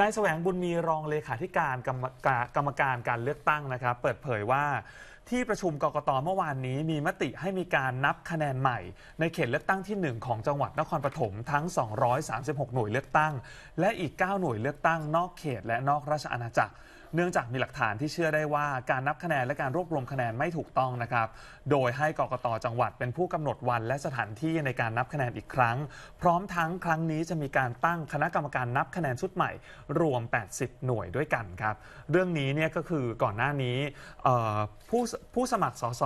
นายแสวงบุญมีรองเลขาธิการกรรมการการเลือกตั้งนะครับ เปิดเผยว่าที่ประชุมกกตเมื่อวานนี้ มีมติให้มีการนับคะแนนใหม่ ในเขตเลือกตั้งที่ 1 ของจังหวัดนครปฐมทั้ง 236 หน่วยเลือกตั้ง และอีก 9 หน่วยเลือกตั้งนอกเขต และนอกราชอาณาจักร เนื่องจากมีหลักฐานที่เชื่อได้ว่า การนับคะแนนและการรวบรวมคะแนนไม่ถูกต้องนะครับ โดยให้กกตจังหวัดเป็นผู้กำหนดวัน และสถานที่ในการนับคะแนนอีกครั้ง พร้อมทั้งครั้งนี้จะมีการตั้งคณะกรรมการนับคะแนนชุดใหม่ รวม 80 หน่วยด้วยกันครับ เรื่องนี้เนี่ยก็คือก่อนหน้านี้ผู้ผู้สมัครสส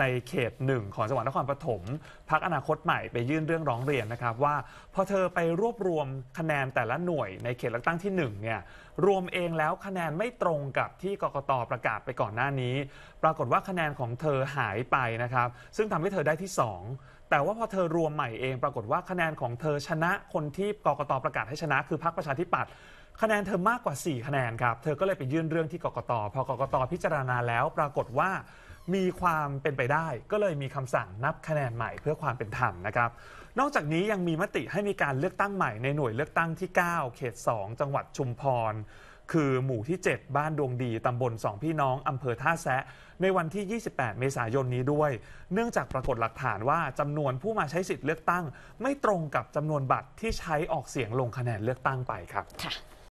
ในเขตหนึ่งของจังหวัดนครปฐมพักอนาคตใหม่ไปยื่นเรื่องร้องเรียนนะครับว่า พอเธอไปรวบรวมคะแนนแต่ละหน่วยในเขตเลือกตั้งที่1เนี่ยรวมเองแล้วคะแนนไม่ตรงกับที่กกตประกาศไปก่อนหน้านี้ ปรากฏว่าคะแนนของเธอหายไปนะครับซึ่งทำให้เธอได้ที่2แต่ว่าพอเธอรวมใหม่เองปรากฏว่าคะแนนของเธอชนะคนที่กกตประกาศให้ชนะ คือพรรคประชาธิปัตย์คะแนน เธอมากกว่า4คะแนนครับ เธอก็เลยไปยื่นเรื่องที่กกต พอกกตพิจารณาแล้วปรากฏว่ามีความเป็นไปได้ ก็เลยมีคำสั่งนับคะแนนใหม่เพื่อความเป็นธรรมนะครับ นอกจากนี้ยังมีมติให้มีการเลือกตั้งใหม่ในหน่วยเลือกตั้งที่ 9 เขต 2 จังหวัดชุมพร คือหมู่ที่ 7 บ้านดวงดีตำบล2พี่น้องอำเภอท่าแซะในวันที่ 28 เมษายนนี้ด้วย เนื่องจากปรากฏหลักฐานว่าจำนวนผู้มาใช้สิทธิ์เลือกตั้ง ไม่ตรงกับจำนวนบัตรที่ใช้ออกเสียงลงคะแนนเลือกตั้งไปครับ